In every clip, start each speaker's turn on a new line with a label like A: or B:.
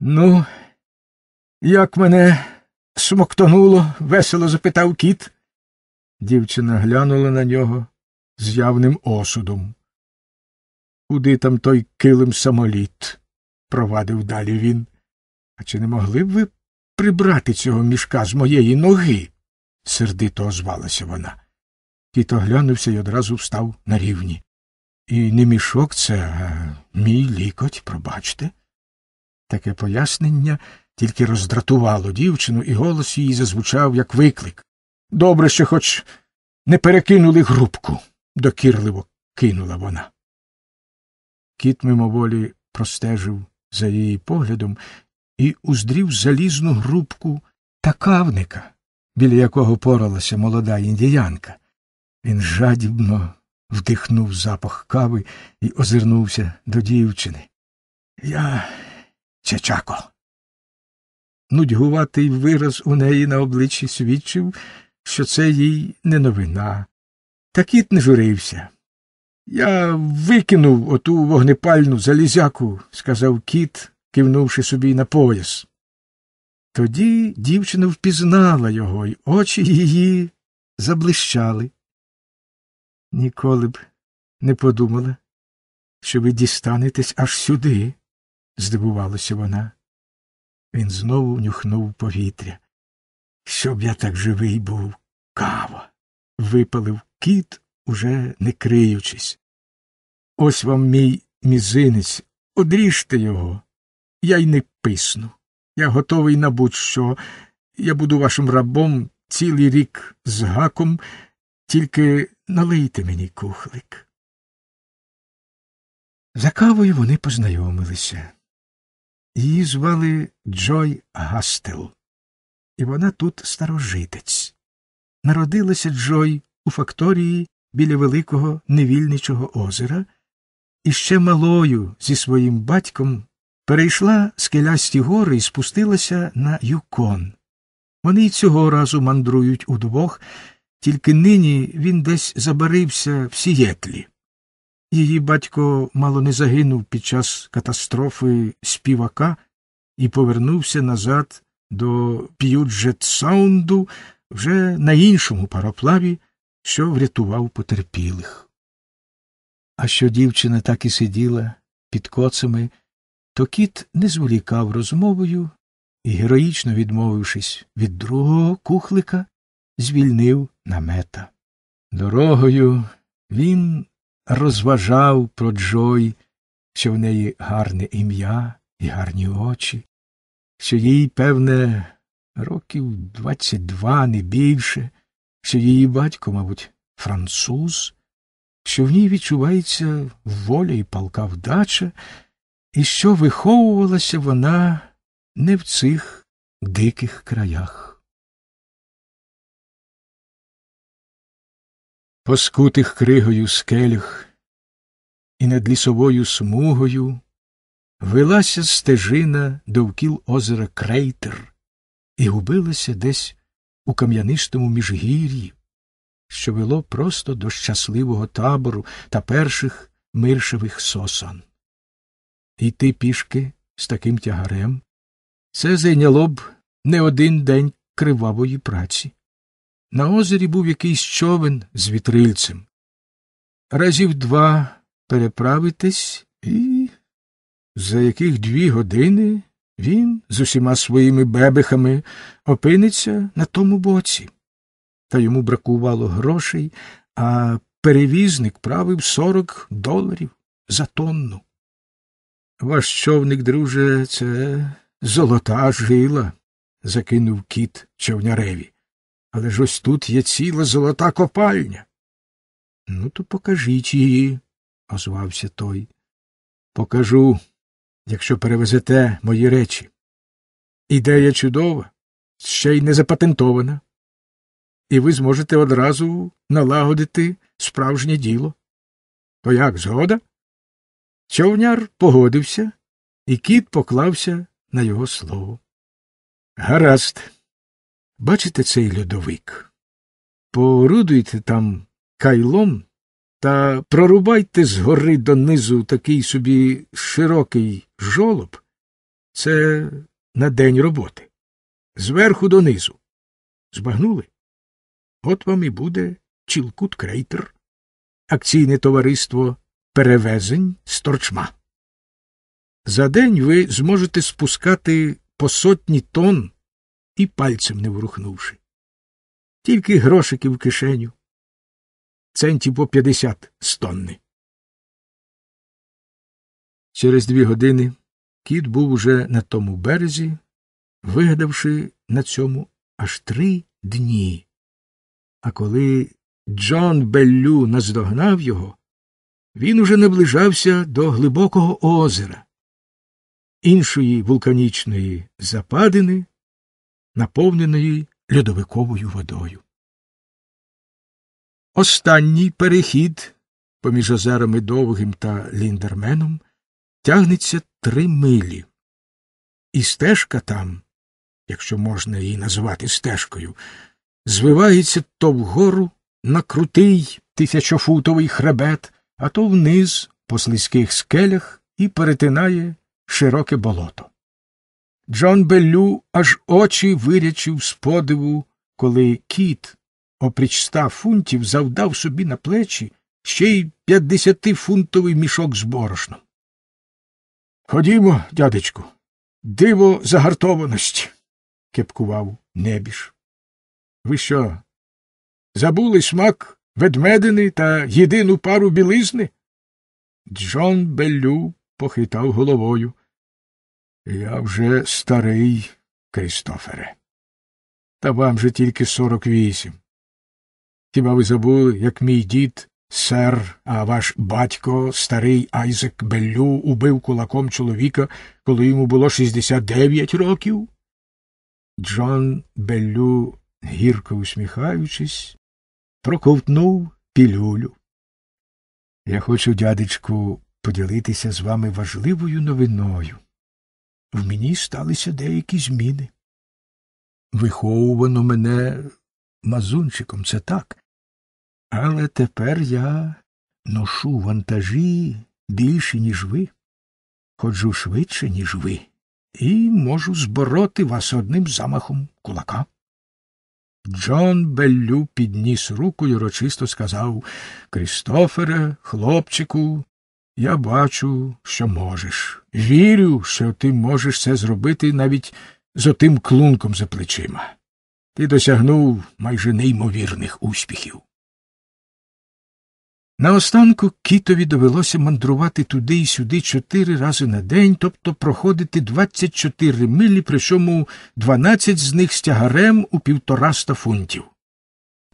A: Ну, як мене смоктонуло? весело запитав кіт. Дівчина глянула на нього з явним осудом. Куди там той килим самоліт? провадив далі він. А чи не могли б ви прибрати цього мішка з моєї ноги? сердито озвалася вона. Кіт оглянувся і одразу встав на рівні. І не мішок це, а мій лікоть, пробачте. Таке пояснення тільки роздратувало дівчину, і голос її зазвучав як виклик. Добре, що хоч не перекинули грубку, докірливо кинула вона. Кіт мимоволі простежив за її поглядом і уздрів залізну грубку та кавника, біля якого поралася молода індіянка. Він жадібно вдихнув запах кави і озирнувся до дівчини. Я Чечако. Нудьгуватий вираз у неї на обличчі свідчив, що це їй не новина. Та кіт не журився. Я викинув оту вогнепальну залізяку, сказав кіт, кивнувши собі на пояс. Тоді дівчина впізнала його, і очі її заблищали. Ніколи б не подумала, що ви дістанетесь аж сюди здивувалася вона. Він знову нюхнув повітря. Щоб я так живий був, кава. випалив кіт, уже не криючись. Ось вам мій мізинець, одріжте його. Я й не писну. Я готовий на будь що. Я буду вашим рабом цілий рік з гаком, тільки налийте мені кухлик. За кавою вони познайомилися. Її звали Джой Гастел, і вона тут старожитець. Народилася Джой у факторії біля великого невільничого озера і ще малою зі своїм батьком перейшла скелясті гори і спустилася на юкон. Вони й цього разу мандрують удвох, тільки нині він десь забарився в сієтлі. Її батько мало не загинув під час катастрофи співака і повернувся назад до П'юджет Саунду вже на іншому пароплаві, що врятував потерпілих. А що дівчина так і сиділа під коцами, то кіт не зволікав розмовою і, героїчно відмовившись від другого кухлика, звільнив намета. Дорогою він розважав про Джой, що в неї гарне ім'я і гарні очі, що їй, певне, років двадцять два, не більше, що її батько, мабуть, француз, що в ній відчувається воля і палка вдача, і що виховувалася вона не в цих диких краях. оскутих кригою скелях, і над лісовою смугою велася стежина довкіл озера Крейтер і губилася десь у кам'янистому міжгір'ї, що вело просто до щасливого табору та перших миршевих сосан. Йти пішки з таким тягарем це зайняло б не один день кривавої праці. На озері був якийсь човен з вітрильцем. Разів два переправитись, і за яких дві години він з усіма своїми бебехами опиниться на тому боці. Та йому бракувало грошей, а перевізник правив сорок доларів за тонну. Ваш човник, друже, це золота жила, закинув кіт човняреві. Але ж ось тут є ціла золота копальня. Ну, то покажіть її, озвався той. Покажу, якщо перевезете мої речі. Ідея чудова, ще й не запатентована. І ви зможете одразу налагодити справжнє діло. То як згода? Човняр погодився, і кіт поклався на його слово. Гаразд. Бачите цей льодовик? Порудуйте там кайлом та прорубайте згори донизу такий собі широкий жолоб. Це на день роботи. Зверху донизу. Збагнули? От вам і буде Чілкут Крейтер, акційне товариство перевезень з торчма. За день ви зможете спускати по сотні тонн і пальцем не врухнувши. Тільки грошики в кишеню. Центів по п'ятдесят стонни. Через дві години кіт був уже на тому березі, вигадавши на цьому аж три дні. А коли Джон Беллю наздогнав його, він уже наближався до глибокого озера, іншої вулканічної западини, наповненої льодовиковою водою. Останній перехід поміж озерами Довгим та Ліндерменом тягнеться три милі, і стежка там, якщо можна її назвати стежкою, звивається то вгору на крутий тисячофутовий хребет, а то вниз по слизьких скелях і перетинає широке болото. Джон Беллю аж очі вирячив з подиву, коли кіт, опріч ста фунтів, завдав собі на плечі ще й п'ятдесятифунтовий мішок з борошном. Ходімо, дядечку, диво загартованості, кепкував небіж. Ви що? Забули смак ведмедини та єдину пару білизни? Джон Беллю похитав головою. Я вже старий, Крістофере. Та вам же тільки сорок вісім. Хіба ви забули, як мій дід, сер, а ваш батько, старий Айзек Беллю, убив кулаком чоловіка, коли йому було шістдесят дев'ять років? Джон Беллю, гірко усміхаючись, проковтнув пілюлю. Я хочу, дядечку, поділитися з вами важливою новиною. В мені сталися деякі зміни. Виховувано мене мазунчиком, це так. Але тепер я ношу вантажі більше, ніж ви, ходжу швидше, ніж ви, і можу збороти вас одним замахом кулака. Джон Беллю підніс руку і урочисто сказав Крістофере, хлопчику, я бачу, що можеш. Вірю, що ти можеш це зробити навіть з отим клунком за плечима. Ти досягнув майже неймовірних успіхів. Наостанку кітові довелося мандрувати туди і сюди чотири рази на день, тобто проходити 24 милі, причому 12 з них з тягарем у півтораста фунтів.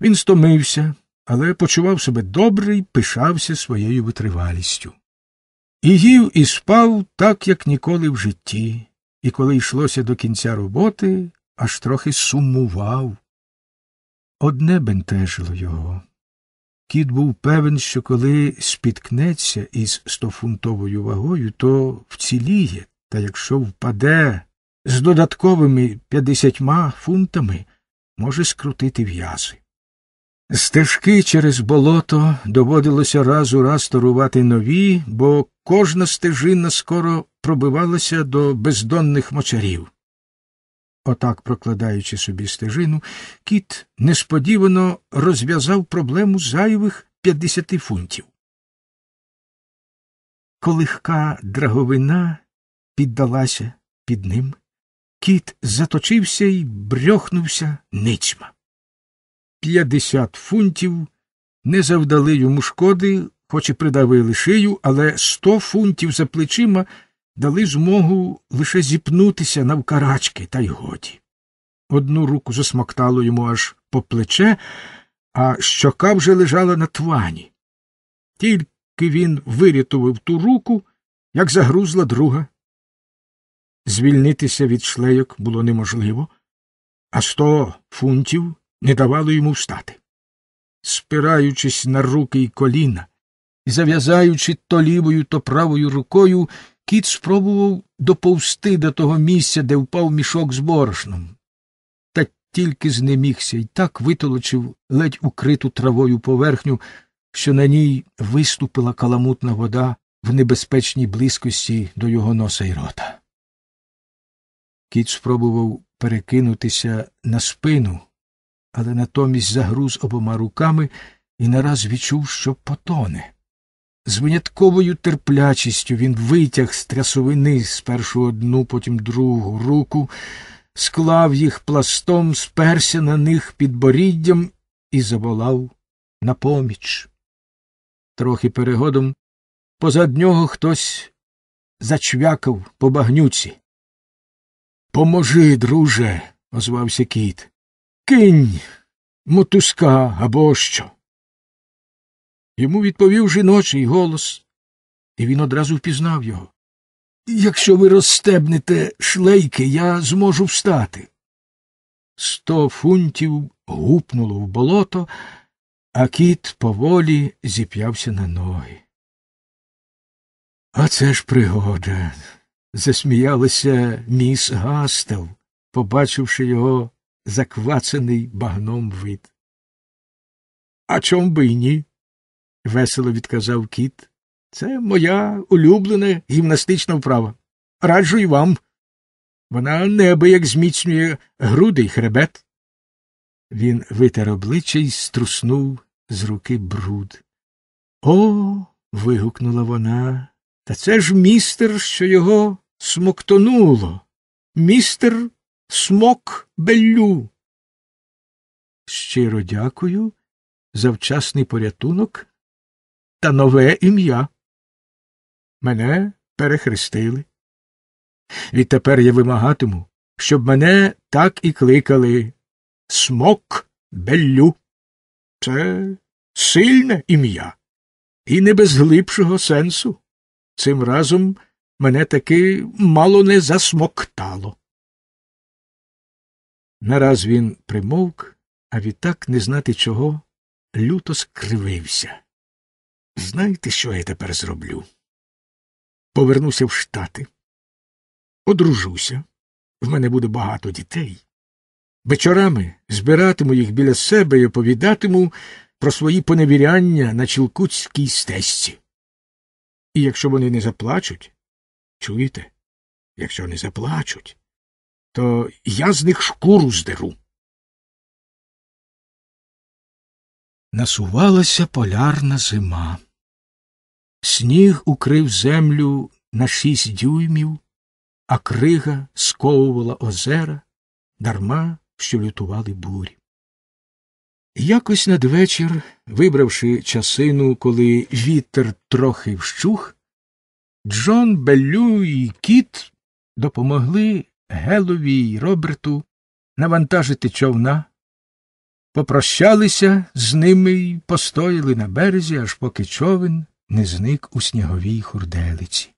A: Він стомився, але почував себе добре і пишався своєю витривалістю. І їв і спав так, як ніколи в житті, і коли йшлося до кінця роботи, аж трохи сумував. Одне бентежило його. Кіт був певен, що коли спіткнеться із стофунтовою вагою, то вціліє, та якщо впаде з додатковими п'ятдесятьма фунтами, може скрутити в'язи. Стежки через болото доводилося раз у раз торувати нові, бо кожна стежина скоро пробивалася до бездонних мочарів. Отак, прокладаючи собі стежину, кіт несподівано розв'язав проблему зайвих 50 фунтів. Колихка драговина піддалася під ним. Кіт заточився і брьохнувся ницьма. П'ятдесят фунтів не завдали йому шкоди, хоч і придавили шию, але сто фунтів за плечима дали змогу лише зіпнутися навкарачки, та й годі. Одну руку засмоктало йому аж по плече, а щока вже лежала на твані. Тільки він вирятував ту руку, як загрузла друга. Звільнитися від шлейок було неможливо, а сто фунтів не давало йому встати. Спираючись на руки й коліна, і, зав'язаючи то лівою, то правою рукою, кіт спробував доповзти до того місця, де впав мішок з борошном. Та тільки знемігся і так витолочив ледь укриту травою поверхню, що на ній виступила каламутна вода в небезпечній близькості до його носа й рота. Кіт спробував перекинутися на спину, але натомість загруз обома руками і нараз відчув, що потоне. З винятковою терплячістю він витяг з трясовини спершу одну, потім другу руку, склав їх пластом, сперся на них під боріддям і заволав на поміч. Трохи перегодом позад нього хтось зачвякав по багнюці. Поможи, друже, озвався кіт. Кинь мотузка або що. Йому відповів жіночий голос, і він одразу впізнав його. Якщо ви розстебнете шлейки, я зможу встати. Сто фунтів гупнуло в болото, а кіт поволі зіп'явся на ноги. А це ж пригода. засміялася міс Гастел, побачивши його заквацаний багном вид. А чом би й ні? весело відказав кіт. Це моя улюблена гімнастична вправа. Раджу й вам. Вона як зміцнює груди й хребет. Він витер обличчя й струснув з руки бруд. О. вигукнула вона. Та це ж містер, що його смоктонуло. Містер смок Беллю. Щиро дякую за вчасний порятунок, та нове ім'я. Мене перехрестили. Відтепер я вимагатиму, щоб мене так і кликали Смок Беллю. Це сильне ім'я, і не без глибшого сенсу. Цим разом мене таки мало не засмоктало. Нараз він примовк, а відтак не знати чого люто скривився. Знаєте, що я тепер зроблю? Повернуся в Штати, одружуся, в мене буде багато дітей. Вечорами збиратиму їх біля себе і оповідатиму про свої поневіряння на Чілкутській стесці. І якщо вони не заплачуть, чуєте, якщо не заплачуть, то я з них шкуру здеру. Насувалася полярна зима. Сніг укрив землю на шість дюймів, а крига сковувала озера, дарма що лютували бурі. Якось надвечір, вибравши часину, коли вітер трохи вщух, Джон Беллю і кіт допомогли Гелові й Роберту навантажити човна, попрощалися з ними й постояли на березі, аж поки човен не зник у сніговій хурделиці.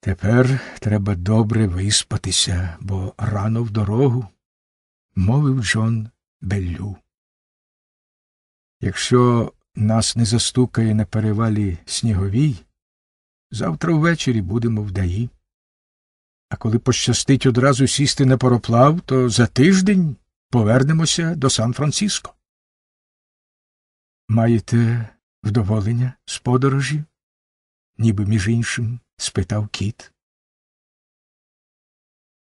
A: Тепер треба добре виспатися, бо рано в дорогу, мовив Джон Беллю. Якщо нас не застукає на перевалі сніговій, завтра ввечері будемо в Даї. А коли пощастить одразу сісти на пароплав, то за тиждень повернемося до Сан Франциско. Маєте вдоволення з подорожі? ніби між іншим спитав кіт.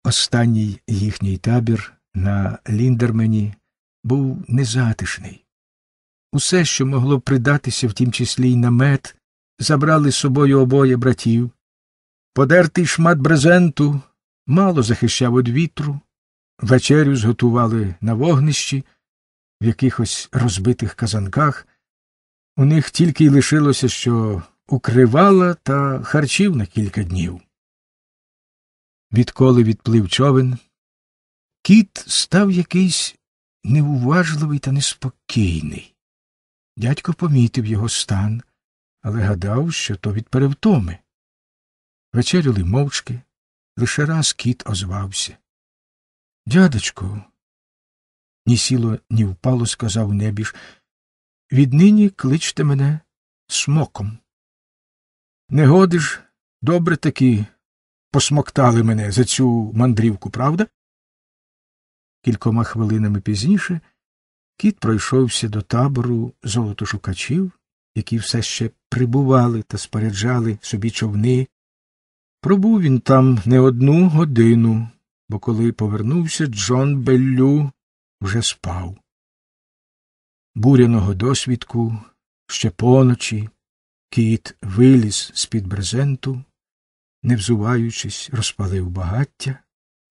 A: Останній їхній табір на Ліндермені був незатишний. Усе, що могло придатися, в тім числі й намет, забрали з собою обоє братів. Подертий шмат брезенту мало захищав від вітру, вечерю зготували на вогнищі, в якихось розбитих казанках, у них тільки й лишилося, що укривала та харчів на кілька днів. Відколи відплив човен, кіт став якийсь неуважливий та неспокійний. Дядько помітив його стан, але гадав, що то від перевтоми. Вечеряли мовчки, лише раз кіт озвався. Дядечку, ні сіло, ні впало, сказав небіж, Віднині кличте мене смоком. Негоди ж добре таки посмоктали мене за цю мандрівку, правда? Кількома хвилинами пізніше кіт пройшовся до табору золотошукачів, які все ще прибували та споряджали собі човни. Пробув він там не одну годину, бо коли повернувся, Джон Беллю вже спав буряного досвідку, ще поночі кіт виліз з-під брезенту, не взуваючись, розпалив багаття,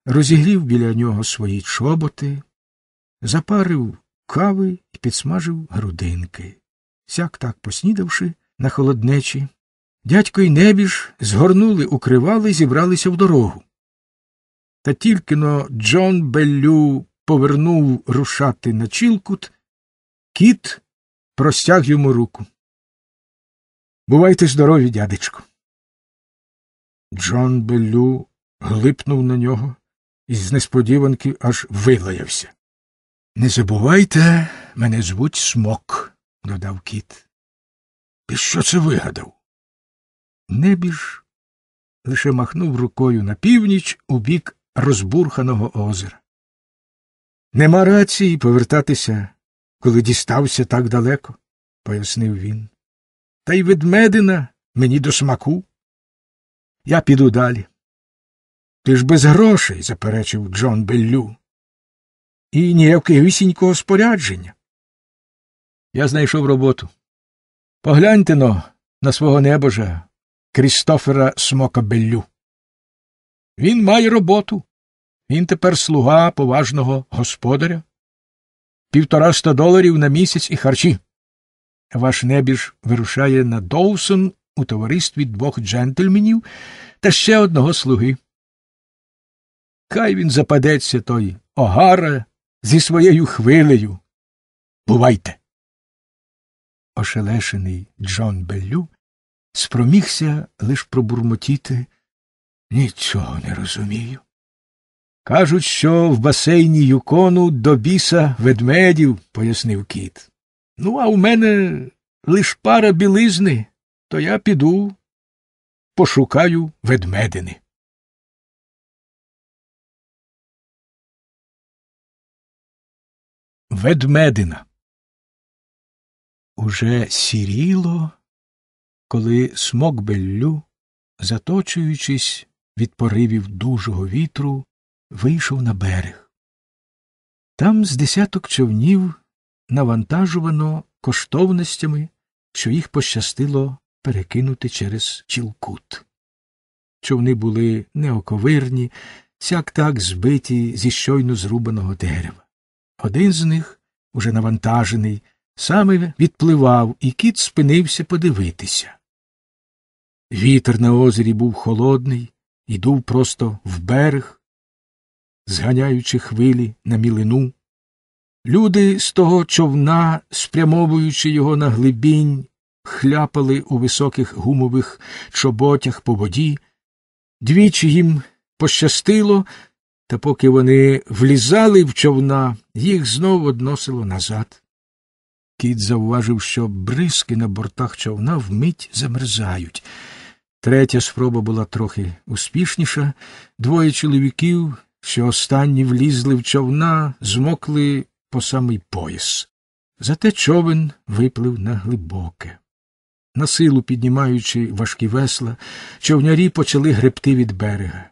A: розігрів біля нього свої чоботи, запарив кави і підсмажив грудинки. Сяк так поснідавши на холоднечі, дядько й небіж згорнули укривали і зібралися в дорогу. Та тільки но Джон Беллю повернув рушати на Чілкут, Кіт простяг йому руку. Бувайте здорові, дядечко. Джон Беллю глипнув на нього і з несподіванки аж вилаявся. Не забувайте, мене звуть смок, додав кіт. Ти що це вигадав? Небіж лише махнув рукою на північ у бік розбурханого озера. Нема рації повертатися коли дістався так далеко, пояснив він. Та й ведмедина мені до смаку. Я піду далі. Ти ж без грошей, заперечив Джон Беллю. І ніякого спорядження. Я знайшов роботу. Погляньте но на свого небожа Крістофера Смока Беллю. Він має роботу. Він тепер слуга поважного господаря півтораста доларів на місяць і харчі. Ваш небіж вирушає на Доусон у товаристві двох джентльменів та ще одного слуги. Хай він западеться той огара зі своєю хвилею. Бувайте. Ошелешений Джон Беллю спромігся лиш пробурмотіти. Нічого не розумію. Кажуть, що в басейні юкону до біса ведмедів, пояснив кіт. Ну, а у мене лиш пара білизни, то я піду, пошукаю ведмедини. Ведмедина. Уже сіріло, коли смок беллю, заточуючись від поривів дужого вітру, вийшов на берег. Там з десяток човнів навантажувано коштовностями, що їх пощастило перекинути через Чілкут. Човни були неоковирні, сяк так збиті зі щойно зрубаного дерева. Один з них, уже навантажений, саме відпливав, і кіт спинився подивитися. Вітер на озері був холодний і дув просто в берег зганяючи хвилі на мілину. Люди з того човна, спрямовуючи його на глибінь, хляпали у високих гумових чоботях по воді. Двічі їм пощастило, та поки вони влізали в човна, їх знов односило назад. Кіт завважив, що бризки на бортах човна вмить замерзають. Третя спроба була трохи успішніша. Двоє чоловіків що останні влізли в човна, змокли по самий пояс. Зате човен виплив на глибоке. На силу піднімаючи важкі весла, човнярі почали гребти від берега.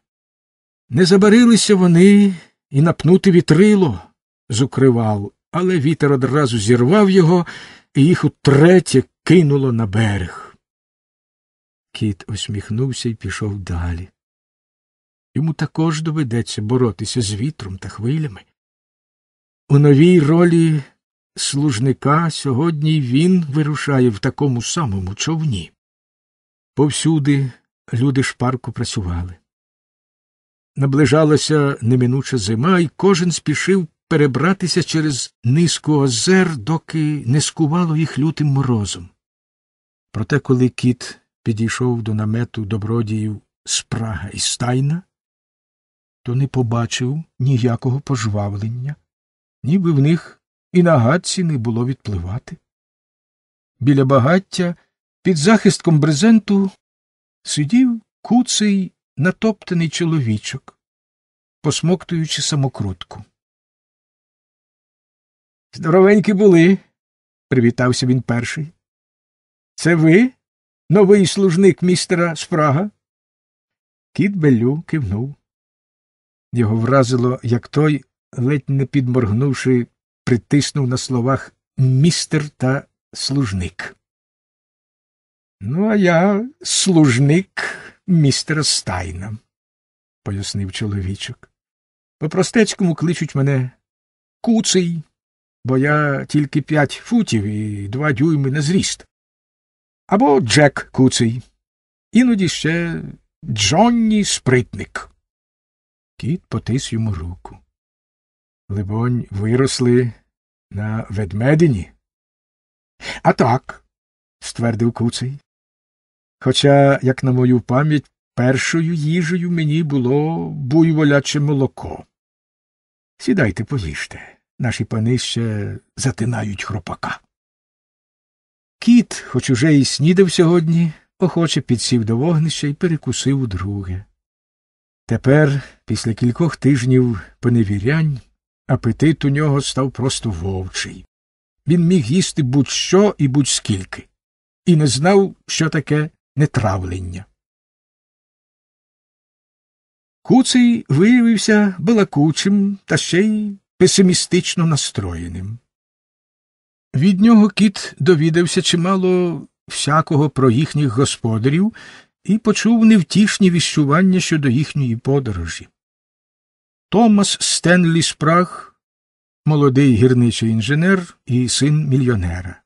A: Не забарилися вони і напнути вітрило з зукривав, але вітер одразу зірвав його, і їх утретє кинуло на берег. Кіт усміхнувся і пішов далі. Йому також доведеться боротися з вітром та хвилями. У новій ролі служника сьогодні він вирушає в такому самому човні. Повсюди люди шпарко працювали. Наближалася неминуча зима, і кожен спішив перебратися через низку озер, доки не скувало їх лютим морозом. Проте, коли кіт підійшов до намету добродіїв спрага і стайна, то не побачив ніякого пожвавлення, ніби в них і на гадці не було відпливати. Біля багаття під захистком брезенту сидів куций натоптаний чоловічок, посмоктуючи самокрутку. Здоровенькі були, привітався він перший. Це ви, новий служник містера Спрага? Кіт Беллю кивнув. Його вразило, як той, ледь не підморгнувши, притиснув на словах містер та служник. Ну, а я служник містера Стайна, пояснив чоловічок. По простецькому кличуть мене куций, бо я тільки п'ять футів і два дюйми на зріст. Або Джек куций, іноді ще Джонні Спритник. Кіт потис йому руку. Либонь, виросли на ведмедині. А так, ствердив куций. Хоча, як на мою пам'ять, першою їжею мені було буйволяче молоко. Сідайте, поїжте. Наші пани ще затинають хропака. Кіт, хоч уже і снідав сьогодні, охоче підсів до вогнища і перекусив удруге. Тепер, після кількох тижнів поневірянь, апетит у нього став просто вовчий. Він міг їсти будь що і будь скільки, і не знав, що таке нетравлення. Куций виявився балакучим та ще й песимістично настроєним. Від нього кіт довідався чимало всякого про їхніх господарів і почув невтішні віщування щодо їхньої подорожі. Томас Стенлі Спраг, молодий гірничий інженер і син мільйонера,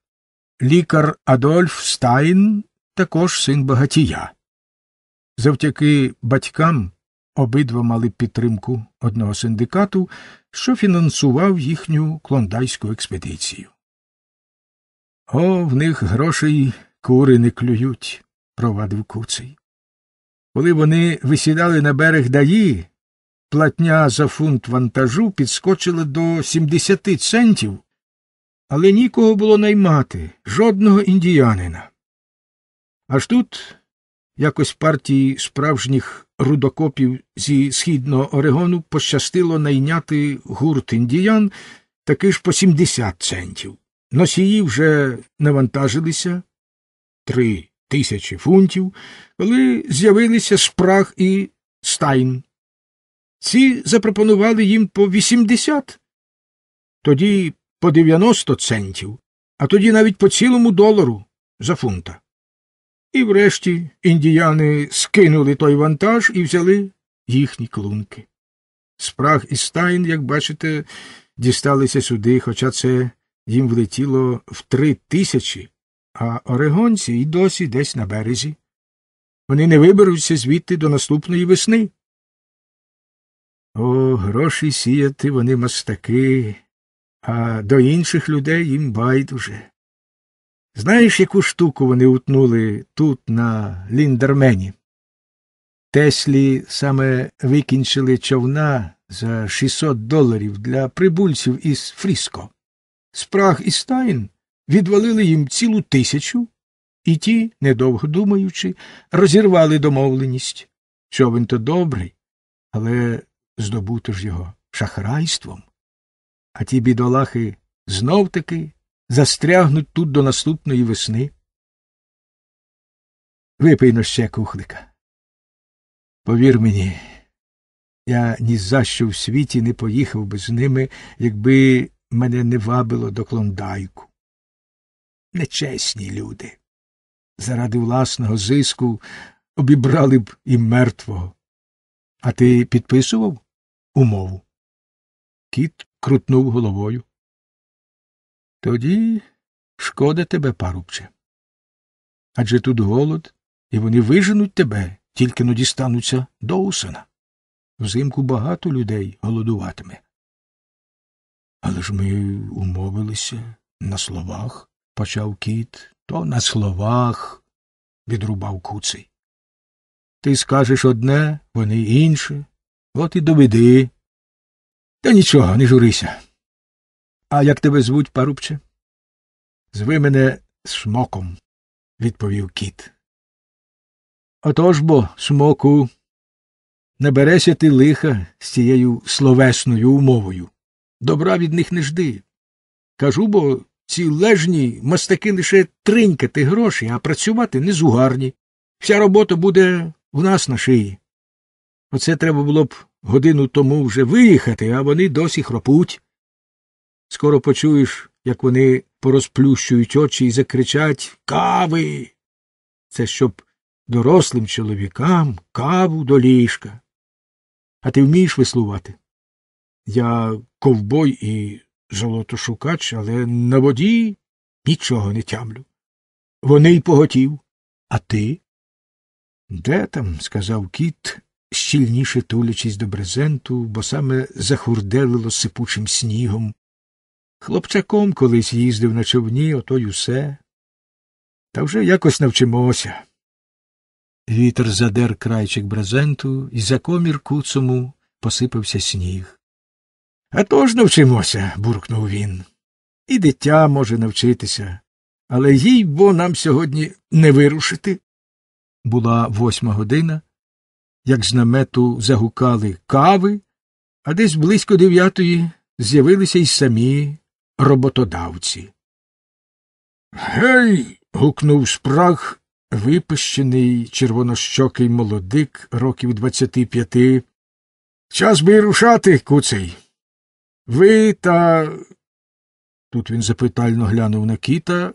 A: лікар Адольф Стайн, також син багатія. Завдяки батькам обидва мали підтримку одного синдикату, що фінансував їхню клондайську експедицію. О, в них грошей кури не клюють провадив куций. Коли вони висідали на берег даї, платня за фунт вантажу підскочила до 70 центів, але нікого було наймати, жодного індіянина. Аж тут якось партії справжніх рудокопів зі східного Орегону пощастило найняти гурт індіян таки ж по 70 центів. Носії вже навантажилися три тисячі фунтів, коли з'явилися Спраг і Стайн. Ці запропонували їм по 80, тоді по 90 центів, а тоді навіть по цілому долару за фунта. І врешті індіяни скинули той вантаж і взяли їхні клунки. Спраг і Стайн, як бачите, дісталися сюди, хоча це їм влетіло в три тисячі а орегонці й досі десь на березі. Вони не виберуться звідти до наступної весни. О, гроші сіяти вони мастаки, а до інших людей їм байдуже. Знаєш, яку штуку вони утнули тут, на ліндермені? Теслі саме викінчили човна за 600 доларів для прибульців із Фріско. Спраг і Стайн відвалили їм цілу тисячу, і ті, недовго думаючи, розірвали домовленість. Човен то добрий, але здобуто ж його шахрайством. А ті бідолахи знов таки застрягнуть тут до наступної весни. Випий но ще кухлика. Повір мені, я ні за що в світі не поїхав би з ними, якби мене не вабило до клондайку нечесні люди. Заради власного зиску обібрали б і мертвого. А ти підписував умову? Кіт крутнув головою. Тоді шкода тебе, парубче. Адже тут голод, і вони виженуть тебе, тільки но дістануться до усана. Взимку багато людей голодуватиме. Але ж ми умовилися на словах почав кіт, то на словах, відрубав куций. Ти скажеш одне, вони інше, от і доведи. Та нічого, не журися. А як тебе звуть, парубче? Зви мене смоком, відповів кіт. Отож бо, смоку, не береся ти лиха з цією словесною умовою. Добра від них не жди. Кажу бо ці лежні мастаки лише тринькати гроші, а працювати не зугарні. Вся робота буде в нас на шиї. Оце треба було б годину тому вже виїхати, а вони досі хропуть. Скоро почуєш, як вони порозплющують очі і закричать Кави. Це щоб дорослим чоловікам каву до ліжка. А ти вмієш веслувати? Я ковбой і Золотошукач, але на воді нічого не тямлю. Вони й поготів. А ти? Де там? сказав кіт, щільніше тулячись до брезенту, бо саме захурделило сипучим снігом. Хлопчаком колись їздив на човні, ото й усе. Та вже якось навчимося. Вітер задер крайчик брезенту, і за комір куцому посипався сніг. А то ж навчимося, буркнув він. І дитя може навчитися. Але їй бо нам сьогодні не вирушити. Була восьма година, як з намету загукали кави, а десь близько дев'ятої з'явилися й самі роботодавці. Гей. гукнув спрах випущений червонощокий молодик років двадцяти п'яти. Час би рушати, куцей. Ви та. Тут він запитально глянув на кіта.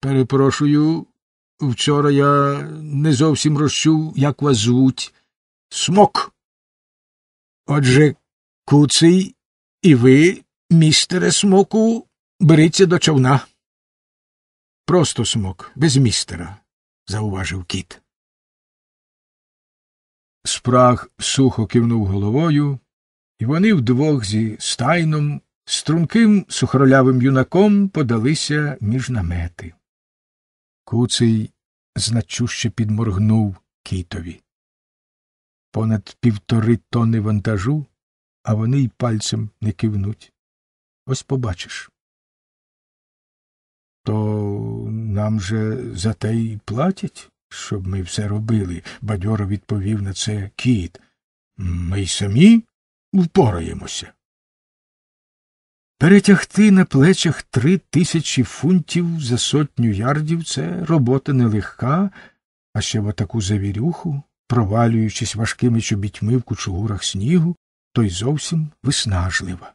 A: Перепрошую, вчора я не зовсім розчув, як вас звуть. Смок. Отже, куций і ви, містере смоку, беріться до човна. Просто смок, без містера, зауважив кіт. Спраг сухо кивнув головою. І вони вдвох зі стайном, струнким сухролявим юнаком подалися між намети. Куций значуще підморгнув кітові. Понад півтори тони вантажу, а вони й пальцем не кивнуть. Ось побачиш. То нам же за те й платять, щоб ми все робили, бадьоро відповів на це кіт. Ми й самі впораємося. Перетягти на плечах три тисячі фунтів за сотню ярдів це робота нелегка, а ще в отаку завірюху, провалюючись важкими чобітьми в кучугурах снігу, то й зовсім виснажлива.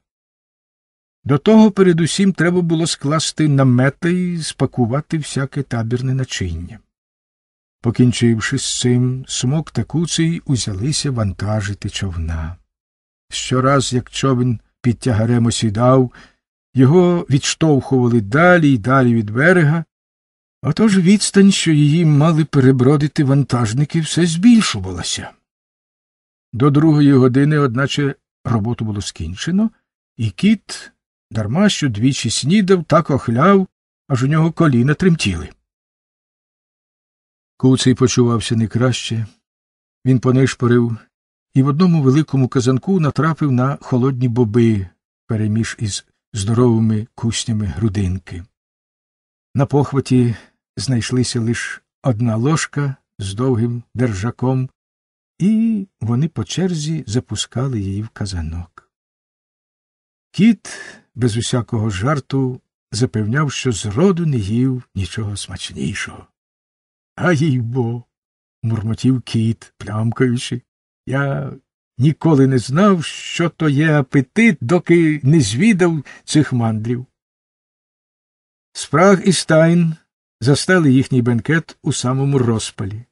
A: До того передусім треба було скласти намети і спакувати всяке табірне начиння. Покінчивши з цим, смок та куций узялися вантажити човна. Щораз, як човен під тягарем осідав, його відштовхували далі й далі від берега, отож відстань, що її мали перебродити вантажники, все збільшувалася. До другої години, одначе, роботу було скінчено, і кіт, дарма що двічі снідав, так охляв, аж у нього коліна тремтіли. Куций почувався не краще. Він понишпорив і в одному великому казанку натрапив на холодні боби, переміж із здоровими куснями грудинки. На похваті знайшлися лише одна ложка з довгим держаком, і вони по черзі запускали її в казанок. Кіт без усякого жарту запевняв, що зроду не їв нічого смачнішого. А їй бо. мурмотів кіт, плямкаючи. Я ніколи не знав, що то є апетит, доки не звідав цих мандрів. Спраг і Стайн застали їхній бенкет у самому розпалі.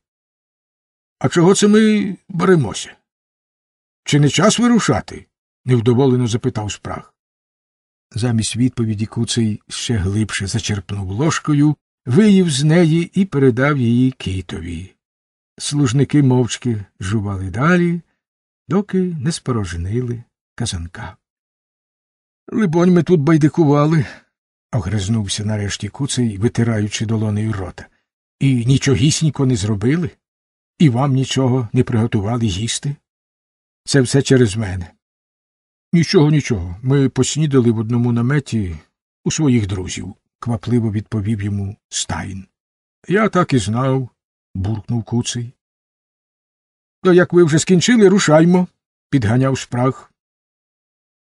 A: А чого це ми беремося? Чи не час вирушати? невдоволено запитав спраг. Замість відповіді куций ще глибше зачерпнув ложкою, виїв з неї і передав її кітові служники мовчки жували далі, доки не спорожнили казанка. Либонь, ми тут байдикували, огризнувся нарешті куцей, витираючи долонею рота. І нічогісінько не зробили, і вам нічого не приготували їсти. Це все через мене. Нічого, нічого. Ми поснідали в одному наметі у своїх друзів, квапливо відповів йому Стайн. Я так і знав, буркнув куций. То як ви вже скінчили, рушаймо, підганяв шпрах.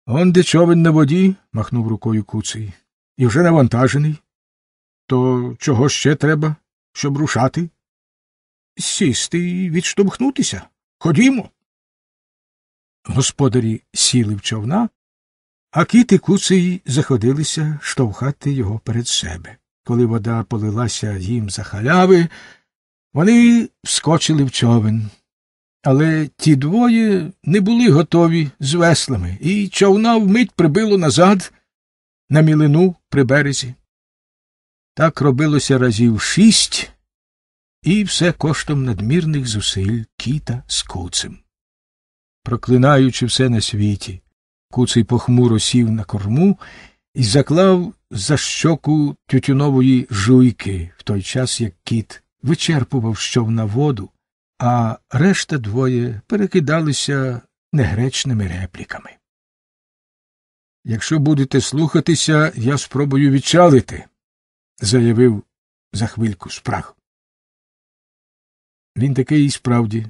A: Он де човен на воді, махнув рукою куций, і вже навантажений. То чого ще треба, щоб рушати? Сісти і відштовхнутися. Ходімо. Господарі сіли в човна, а кіт і куций заходилися штовхати його перед себе. Коли вода полилася їм за халяви, вони вскочили в човен. Але ті двоє не були готові з веслами, і човна вмить прибило назад на мілину при березі. Так робилося разів шість, і все коштом надмірних зусиль кіта з куцем. Проклинаючи все на світі, куций похмуро сів на корму і заклав за щоку тютюнової жуйки в той час, як кіт вичерпував щовна воду, а решта двоє перекидалися негречними репліками. Якщо будете слухатися, я спробую відчалити, заявив за хвильку спрах. Він такий і справді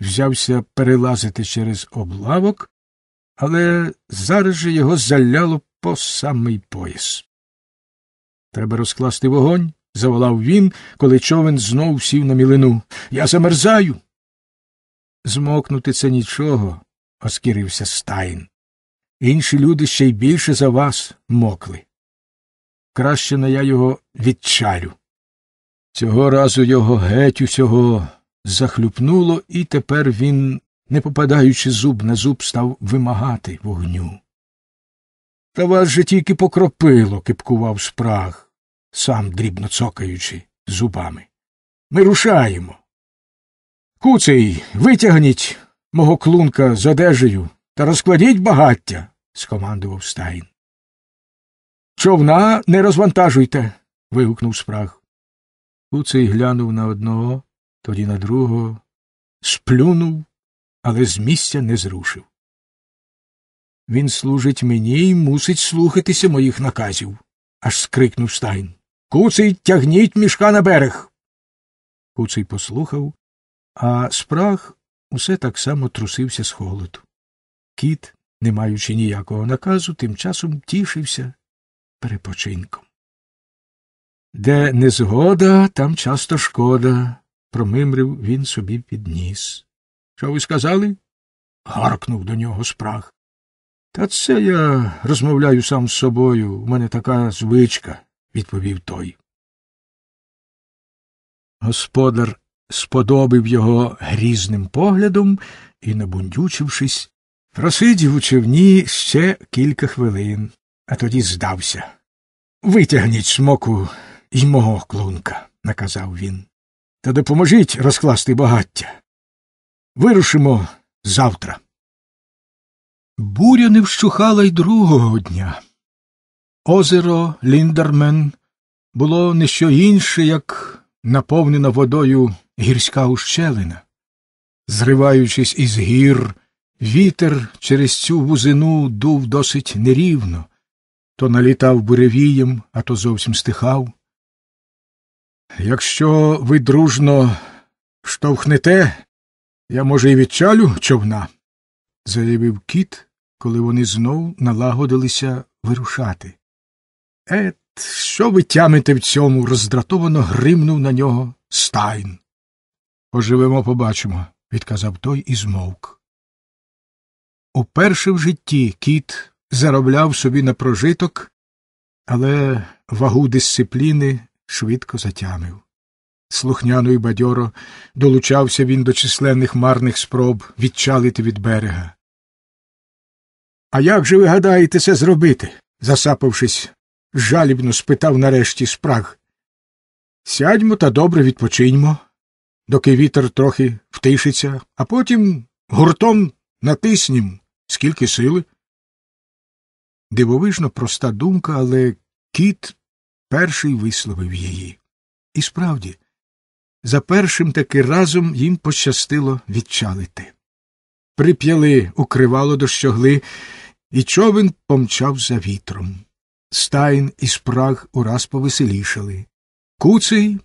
A: взявся перелазити через облавок, але зараз же його заляло по самий пояс. Треба розкласти вогонь, заволав він, коли човен знов сів на мілину. Я замерзаю. Змокнути це нічого, оскірився Стайн. Інші люди ще й більше за вас мокли. Краще на я його відчалю. Цього разу його геть усього захлюпнуло, і тепер він, не попадаючи зуб на зуб, став вимагати вогню. Та вас же тільки покропило, кипкував спраг сам дрібно цокаючи зубами. Ми рушаємо. Куций, витягніть мого клунка з одежею та розкладіть багаття, скомандував Стайн. Човна не розвантажуйте. вигукнув спраг. Куций глянув на одного, тоді на другого, сплюнув, але з місця не зрушив. Він служить мені і мусить слухатися моїх наказів, аж скрикнув Стайн. Куций, тягніть мішка на берег. Куций послухав, а спраг усе так само трусився з холоду. Кіт, не маючи ніякого наказу, тим часом тішився перепочинком. Де незгода, там часто шкода, промимрив він собі під ніс. Що ви сказали? гаркнув до нього спрах. Та це я розмовляю сам з собою, у мене така звичка відповів той. Господар сподобив його грізним поглядом і, набундючившись, просидів у човні ще кілька хвилин, а тоді здався. Витягніть смоку й мого клунка, наказав він, та допоможіть розкласти багаття. Вирушимо завтра. Буря не вщухала й другого дня. Озеро Ліндермен було не що інше, як наповнена водою гірська ущелина. Зриваючись із гір, вітер через цю вузину дув досить нерівно, то налітав буревієм, а то зовсім стихав. Якщо ви дружно штовхнете, я, може, і відчалю човна, заявив кіт, коли вони знов налагодилися вирушати. Ет, що ви тямите в цьому? роздратовано гримнув на нього стайн. Поживемо, побачимо, відказав той і змовк. Уперше в житті кіт заробляв собі на прожиток, але вагу дисципліни швидко затямив. Слухняно і бадьоро долучався він до численних марних спроб відчалити від берега. А як же ви гадаєте це зробити? засапавшись, жалібно спитав нарешті спраг. Сядьмо та добре відпочиньмо, доки вітер трохи втишиться, а потім гуртом натиснім, скільки сили. Дивовижно проста думка, але кіт перший висловив її. І справді, за першим таки разом їм пощастило відчалити. Прип'яли укривало дощогли, і човен помчав за вітром. Стайн і спраг ураз повеселішали. Куций,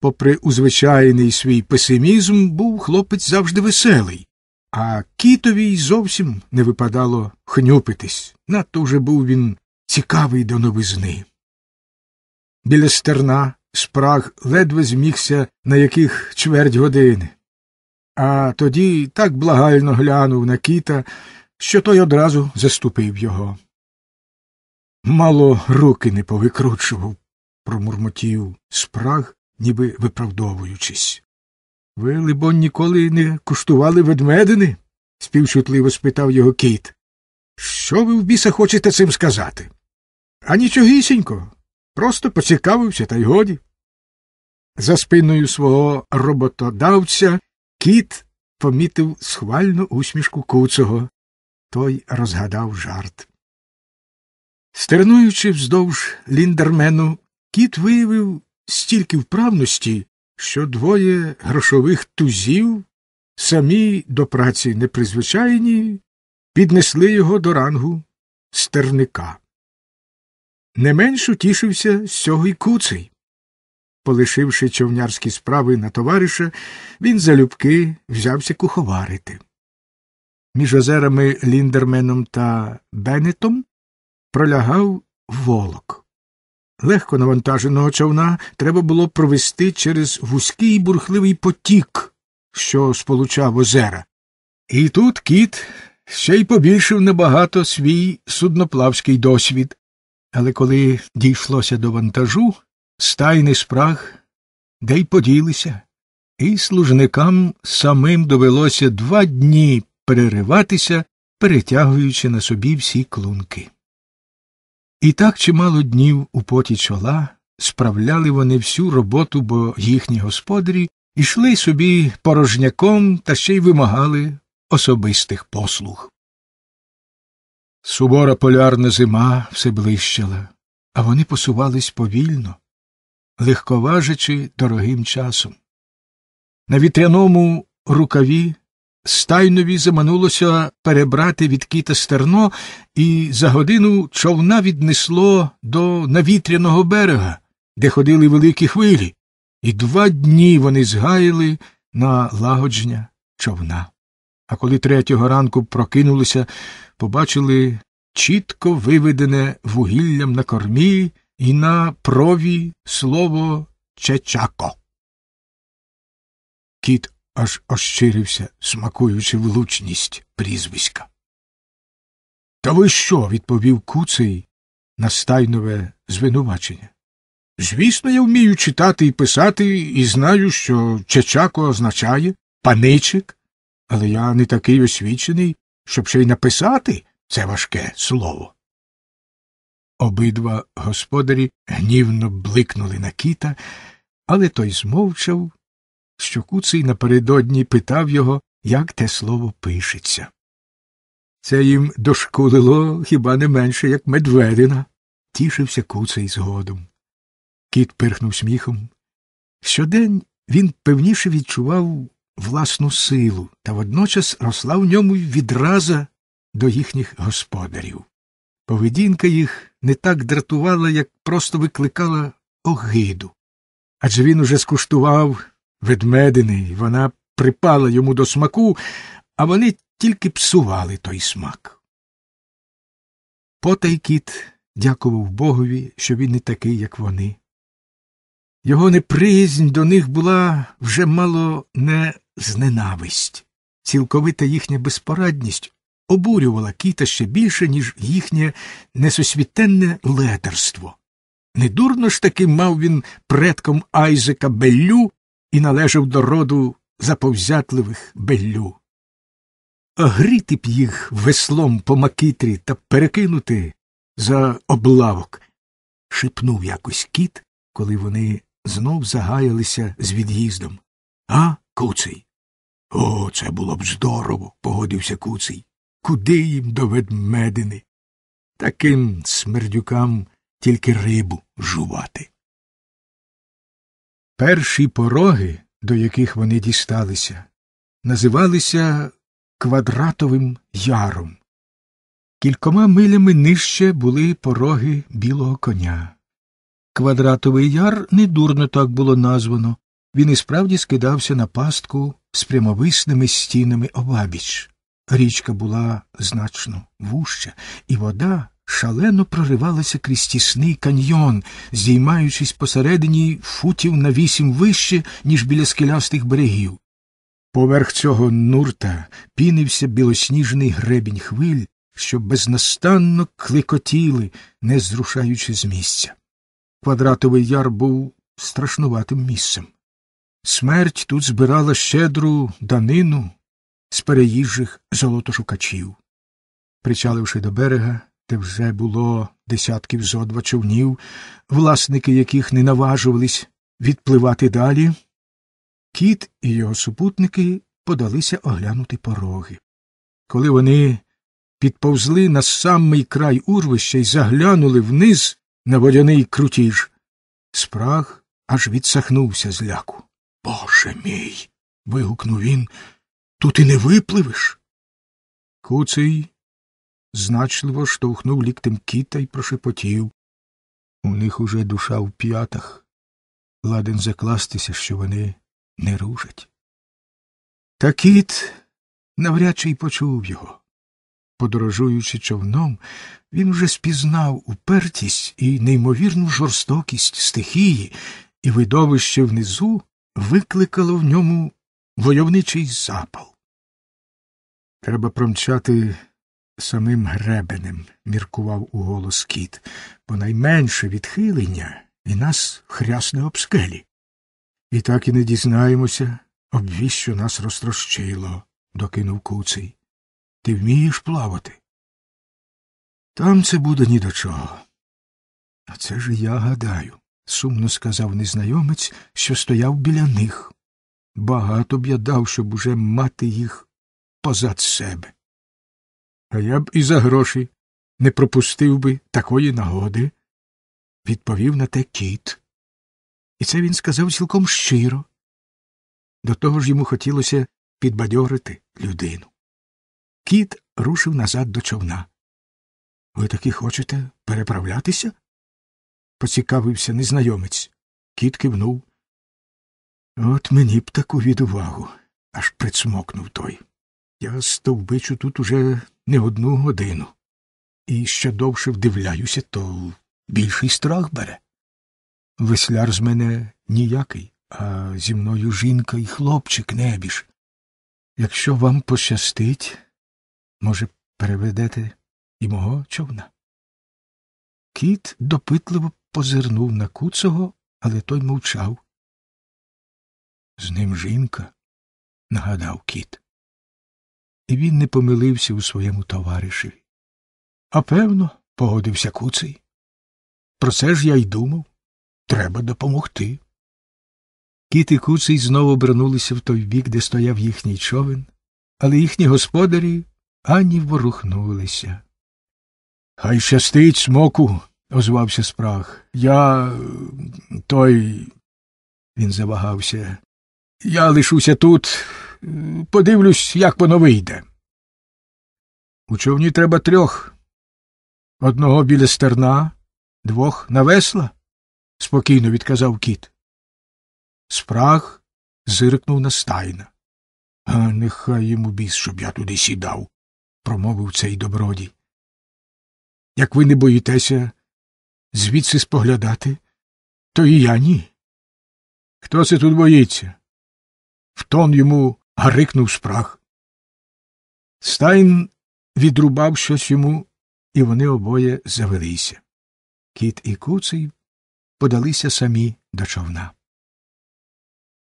A: попри узвичайний свій песимізм, був хлопець завжди веселий, а кітові й зовсім не випадало хнюпитись. Надто вже був він цікавий до новизни. Біля стерна спраг ледве змігся на яких чверть години. А тоді так благально глянув на кіта, що той одразу заступив його. Мало руки не повикручував, промурмотів спраг, ніби виправдовуючись. Ви, либонь, ніколи не куштували ведмедини? співчутливо спитав його кіт. Що ви в біса хочете цим сказати? А нічогісінько. Просто поцікавився, та й годі. За спиною свого роботодавця кіт помітив схвальну усмішку куцого. Той розгадав жарт. Стернуючи вздовж ліндермену, кіт виявив стільки вправності, що двоє грошових тузів, самі до праці непризвичайні, піднесли його до рангу стерника. Не менш утішився з цього й куций. Полишивши човнярські справи на товариша, він залюбки взявся куховарити. Між озерами Ліндерменом та Бенетом пролягав волок. Легко навантаженого човна треба було провести через вузький бурхливий потік, що сполучав озера. І тут кіт ще й побільшив небагато свій судноплавський досвід. Але коли дійшлося до вантажу, стайний спраг, де й поділися, і служникам самим довелося два дні перериватися, перетягуючи на собі всі клунки. І так чимало днів у поті чола справляли вони всю роботу, бо їхні господарі йшли собі порожняком та ще й вимагали особистих послуг. Сувора полярна зима все блищала, а вони посувались повільно, легковажачи дорогим часом. На вітряному рукаві Стайнові заманулося перебрати від кіта стерно, і за годину човна віднесло до навітряного берега, де ходили великі хвилі, і два дні вони згаяли на лагодження човна. А коли третього ранку прокинулися, побачили чітко виведене вугіллям на кормі і на прові слово Чечако. Кіт аж ощирився, смакуючи влучність прізвиська. Та ви що? відповів куций на стайнове звинувачення. Звісно, я вмію читати і писати, і знаю, що чечако означає паничик, але я не такий освічений, щоб ще й написати це важке слово. Обидва господарі гнівно бликнули на кіта, але той змовчав що куций напередодні питав його, як те слово пишеться. Це їм дошкулило хіба не менше, як Медведина, тішився куций згодом. Кіт пирхнув сміхом. Щодень він певніше відчував власну силу та водночас росла в ньому відраза до їхніх господарів. Поведінка їх не так дратувала, як просто викликала огиду. Адже він уже скуштував ведмединий, вона припала йому до смаку, а вони тільки псували той смак. Потай кіт дякував богові, що він не такий, як вони. Його неприязнь до них була вже мало не зненависть, цілковита їхня безпорадність обурювала кіта ще більше, ніж їхнє несосвітенне ледерство. Недурно ж таки мав він предком Айзека Беллю і належав до роду заповзятливих беллю. Гріти б їх веслом по макітрі та перекинути за облавок. шепнув якось кіт, коли вони знов загаялися з від'їздом. А, куций? О, це було б здорово, погодився куций. Куди їм до ведмедини? Таким смердюкам тільки рибу жувати. Перші пороги, до яких вони дісталися, називалися Квадратовим яром. Кількома милями нижче були пороги білого коня. Квадратовий яр недурно так було названо, він і справді скидався на пастку з прямовисними стінами обабіч. Річка була значно вужча, і вода шалено проривалася крізь тісний каньйон, здіймаючись посередині футів на вісім вище, ніж біля скелястих берегів. Поверх цього нурта пінився білосніжний гребінь хвиль, що безнастанно кликотіли, не зрушаючи з місця. Квадратовий яр був страшнуватим місцем. Смерть тут збирала щедру данину з переїжджих золотошукачів. Причаливши до берега, те вже було десятків зо два човнів, власники яких не наважувались відпливати далі. Кіт і його супутники подалися оглянути пороги. Коли вони підповзли на самий край урвища і заглянули вниз на водяний крутіж, спраг аж відсахнувся з ляку. Боже мій. вигукнув він. Тут і не випливеш. Куций значливо штовхнув ліктем кіта і прошепотів. У них уже душа в п'ятах. Ладен закластися, що вони не рушать. Та кіт навряд чи й почув його. Подорожуючи човном, він вже спізнав упертість і неймовірну жорстокість стихії, і видовище внизу викликало в ньому войовничий запал. Треба промчати самим гребенем, міркував у голос кіт, бо найменше відхилення і нас хрясне об скелі. І так і не дізнаємося, обвіщо нас розтрощило, докинув куций. Ти вмієш плавати? Там це буде ні до чого. А це ж я гадаю, сумно сказав незнайомець, що стояв біля них. Багато б я дав, щоб уже мати їх позад себе. А я б і за гроші не пропустив би такої нагоди, відповів на те кіт. І це він сказав цілком щиро. До того ж йому хотілося підбадьорити людину. Кіт рушив назад до човна. Ви таки хочете переправлятися? поцікавився незнайомець. Кіт кивнув. От мені б таку відувагу, аж прицмокнув той. Я стовбичу тут уже не одну годину. І що довше вдивляюся, то більший страх бере. Весляр з мене ніякий, а зі мною жінка і хлопчик небіж. Якщо вам пощастить, може, переведете і мого човна. Кіт допитливо позирнув на куцого, але той мовчав. З ним жінка, нагадав кіт і він не помилився у своєму товаришеві. А певно, погодився куций. Про це ж я й думав. Треба допомогти. Кіт і куций знову обернулися в той бік, де стояв їхній човен, але їхні господарі ані ворухнулися. Хай щастить, смоку, озвався спрах. Я. той. Він завагався. Я лишуся тут, Подивлюсь, як воно вийде. У човні треба трьох. Одного біля стерна, двох на весла, спокійно відказав кіт. Спраг зиркнув на стайна. А нехай йому біс, щоб я туди сідав, промовив цей добродій. Як ви не боїтеся звідси споглядати, то і я ні. Хто це тут боїться? В тон йому Гарикнув спрах. Стайн відрубав щось йому, і вони обоє завелися. Кіт і куций подалися самі до човна.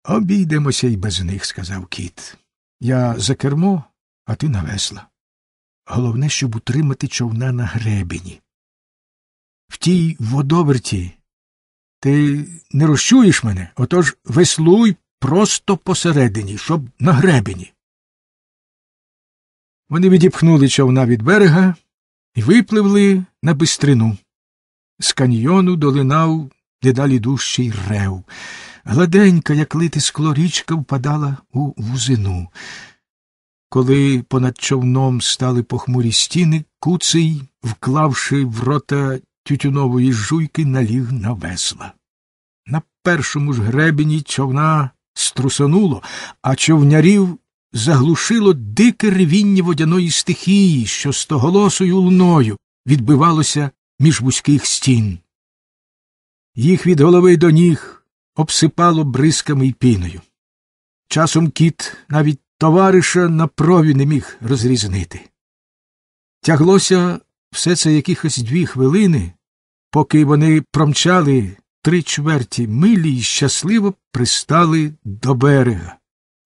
A: Обійдемося й без них, сказав кіт. Я за кермо, а ти на весла. Головне, щоб утримати човна на гребені. В тій водоверті ти не розчуєш мене, отож веслуй просто посередині, щоб на гребені. Вони відіпхнули човна від берега і випливли на бистрину. З каньйону долинав дедалі дужчий рев. Гладенька, як лите скло, річка впадала у вузину. Коли понад човном стали похмурі стіни, куций, вклавши в рота тютюнової жуйки, наліг на весла. На першому ж гребені човна струсонуло, а човнярів заглушило дике ревіння водяної стихії, що стоголосою луною відбивалося між вузьких стін. Їх від голови до ніг обсипало бризками й піною. Часом кіт навіть товариша на прові не міг розрізнити. Тяглося все це якихось дві хвилини, поки вони промчали три чверті милі і щасливо пристали до берега,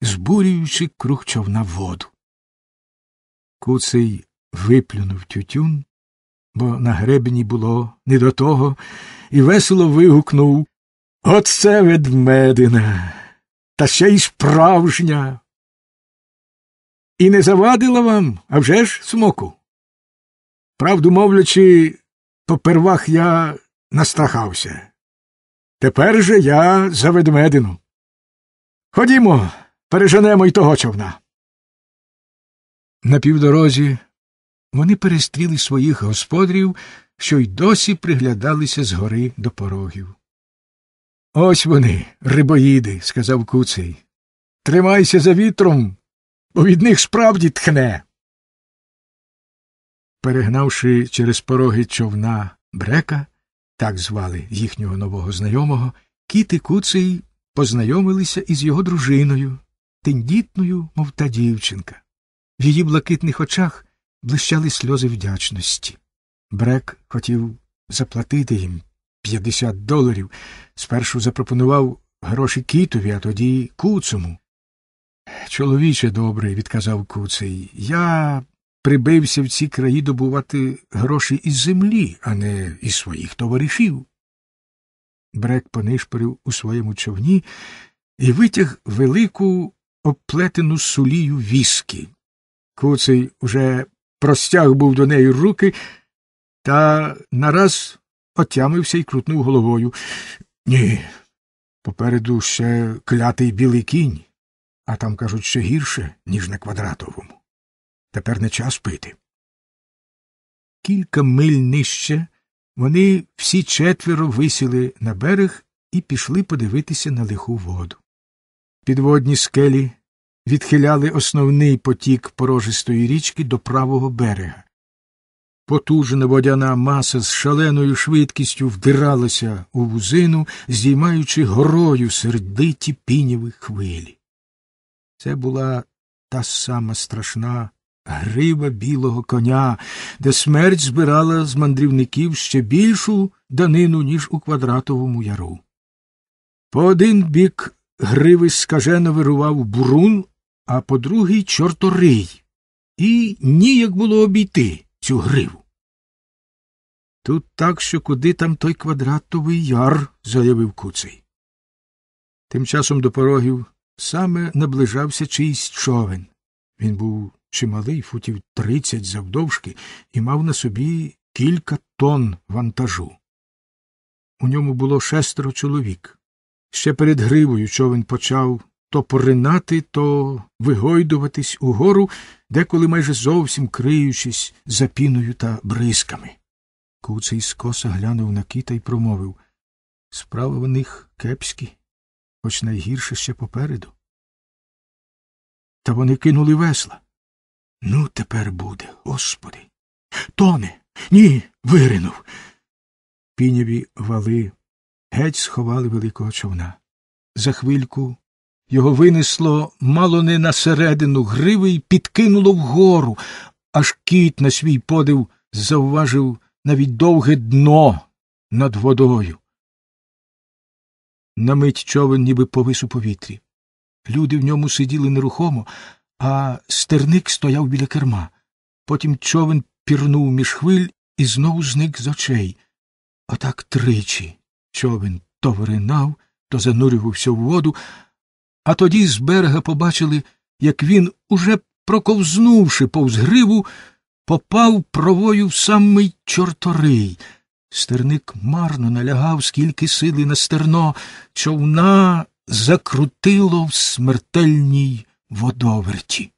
A: збурюючи круг човна воду. Куций виплюнув тютюн, бо на гребені було не до того, і весело вигукнув Оце ведмедина, та ще й справжня. І не завадила вам, а вже ж, смоку. Правду мовлячи, попервах я настрахався. Тепер же я за ведмедину. Ходімо, переженемо й того човна. На півдорозі вони перестріли своїх господарів, що й досі приглядалися згори до порогів. Ось вони, рибоїди, сказав куций. Тримайся за вітром, бо від них справді тхне. Перегнавши через пороги човна брека, так звали їхнього нового знайомого, кіт і куций познайомилися із його дружиною, тендітною, мов та дівчинка. В її блакитних очах блищали сльози вдячності. Брек хотів заплатити їм 50 доларів. Спершу запропонував гроші кітові, а тоді куцому. Чоловіче добрий, відказав куций, я прибився в ці краї добувати гроші із землі, а не із своїх товаришів. Брек понишпорив у своєму човні і витяг велику оплетену сулію віскі. Куций уже простяг був до неї руки та нараз отямився і крутнув головою. Ні. Попереду ще клятий білий кінь, а там, кажуть, ще гірше, ніж на квадратовому. Тепер не час пити. Кілька миль нижче вони всі четверо висіли на берег і пішли подивитися на лиху воду. Підводні скелі відхиляли основний потік порожистої річки до правого берега. Потужна водяна маса з шаленою швидкістю вдиралася у вузину, здіймаючи горою сердиті пінєві хвилі. Це була та сама страшна Гриба білого коня, де смерть збирала з мандрівників ще більшу данину, ніж у квадратовому яру. По один бік гриви скажено вирував бурун, а по другий чорторий, і ніяк було обійти цю гриву. Тут так, що куди там той квадратовий яр, заявив куций. Тим часом до порогів саме наближався чийсь човен. Він був чималий футів тридцять завдовжки, і мав на собі кілька тонн вантажу. У ньому було шестеро чоловік. Ще перед гривою човен почав то поринати, то вигойдуватись угору, деколи майже зовсім криючись за піною та бризками. Куций скоса глянув на кіта і промовив Справи в них кепські, хоч найгірше ще попереду. Та вони кинули весла. Ну, тепер буде, господи. Тоне, ні, виринув. Піняві вали геть сховали великого човна. За хвильку його винесло мало не на середину гриви і підкинуло вгору, аж кіт на свій подив завважив навіть довге дно над водою. На мить човен ніби повис у повітрі. Люди в ньому сиділи нерухомо, а стерник стояв біля керма. Потім човен пірнув між хвиль і знову зник з очей. Отак тричі човен то виринав, то занурювався в воду, а тоді з берега побачили, як він, уже проковзнувши повз гриву, попав провою в самий чорторий. Стерник марно налягав, скільки сили на стерно, човна закрутило в смертельній водоверті.